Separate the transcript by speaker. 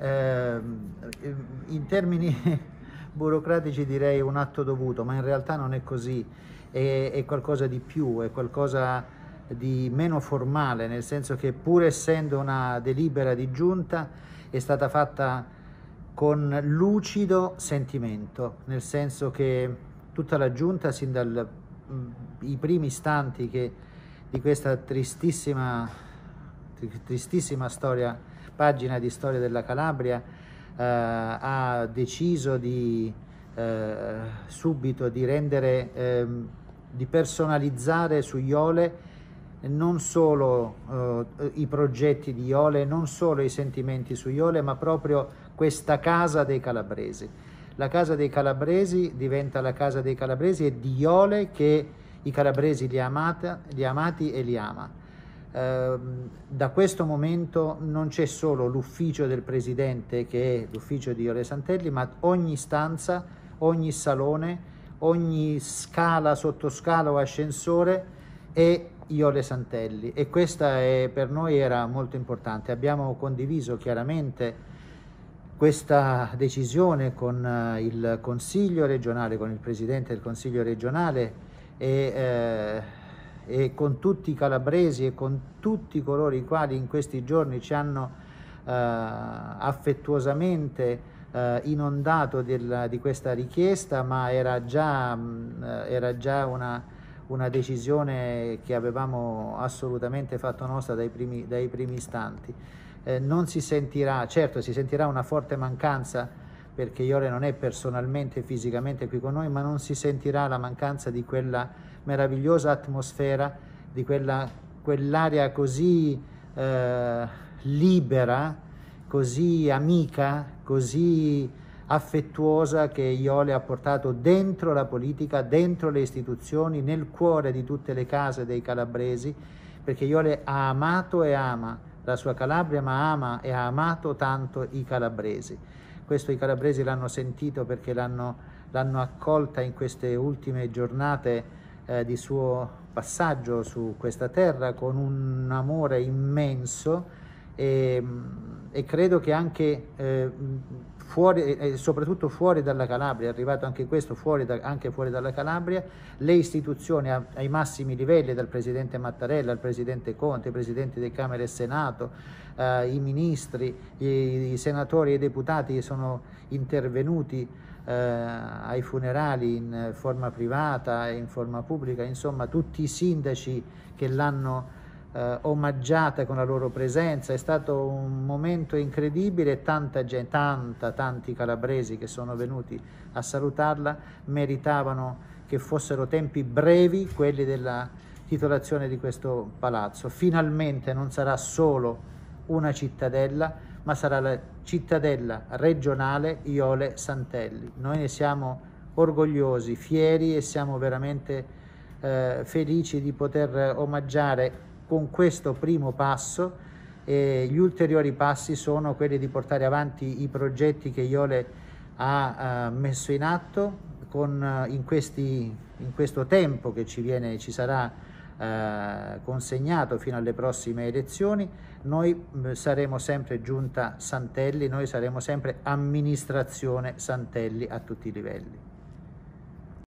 Speaker 1: eh, in termini burocratici direi un atto dovuto, ma in realtà non è così, è, è qualcosa di più, è qualcosa di meno formale, nel senso che pur essendo una delibera di giunta è stata fatta con lucido sentimento, nel senso che tutta la giunta sin dai primi istanti che, di questa tristissima, tristissima storia pagina di Storia della Calabria eh, ha deciso di, eh, subito di rendere, eh, di personalizzare su Iole non solo eh, i progetti di Iole, non solo i sentimenti su Iole, ma proprio questa casa dei calabresi. La casa dei calabresi diventa la casa dei calabresi e di Iole che i calabresi li, ha amati e li ama. Ehm, da questo momento non c'è solo l'ufficio del presidente che è l'ufficio di Iore Santelli, ma ogni stanza, ogni salone, ogni scala, sottoscala o ascensore è Iole Santelli e questa è, per noi era molto importante. Abbiamo condiviso chiaramente questa decisione con eh, il Consiglio regionale, con il Presidente del Consiglio regionale e eh, e con tutti i calabresi e con tutti coloro i quali in questi giorni ci hanno eh, affettuosamente eh, inondato del, di questa richiesta, ma era già, mh, mm, eh, era già una, una, decisione che avevamo assolutamente fatto nostra dai primi, dai primi istanti. Eh, non si sentirà, certo si sentirà una forte mancanza perché Iore non è personalmente e fisicamente qui con noi, ma non si sentirà la mancanza di quella meravigliosa atmosfera, di quella, quell'aria così eh, libera, così amica, così affettuosa che Iole ha portato dentro la politica, dentro le istituzioni, nel cuore di tutte le case dei calabresi, perché Iole ha amato e ama la sua Calabria, ma ama e ha amato tanto i calabresi questo i calabresi l'hanno sentito perché l'hanno, accolta in queste ultime giornate eh, di suo passaggio su questa terra con un amore immenso e, ehm, e credo che anche eh, fuori, eh, soprattutto fuori dalla Calabria, è arrivato anche questo fuori da, anche fuori dalla Calabria, le istituzioni a, ai massimi livelli, dal Presidente Mattarella al Presidente Conte, i Presidenti di Camera e Senato, eh, i ministri, i, i, senatori e i deputati che sono intervenuti eh, ai funerali in forma privata e in forma pubblica, insomma tutti i sindaci che l'hanno eh, omaggiata con la loro presenza, è stato un momento incredibile, tanta gente, tanta, tanti calabresi che sono venuti a salutarla meritavano che fossero tempi brevi quelli della titolazione di questo palazzo. Finalmente non sarà solo una cittadella, ma sarà la cittadella regionale Iole Santelli. Noi ne siamo orgogliosi, fieri e siamo veramente eh, felici di poter omaggiare con questo primo passo e gli ulteriori passi sono quelli di portare avanti i progetti che Iole ha eh, messo in atto con, eh, in, questi, in, questo tempo che ci, viene, ci sarà eh, consegnato fino alle prossime elezioni, noi mm, saremo sempre giunta Santelli, noi saremo sempre amministrazione Santelli a tutti i livelli.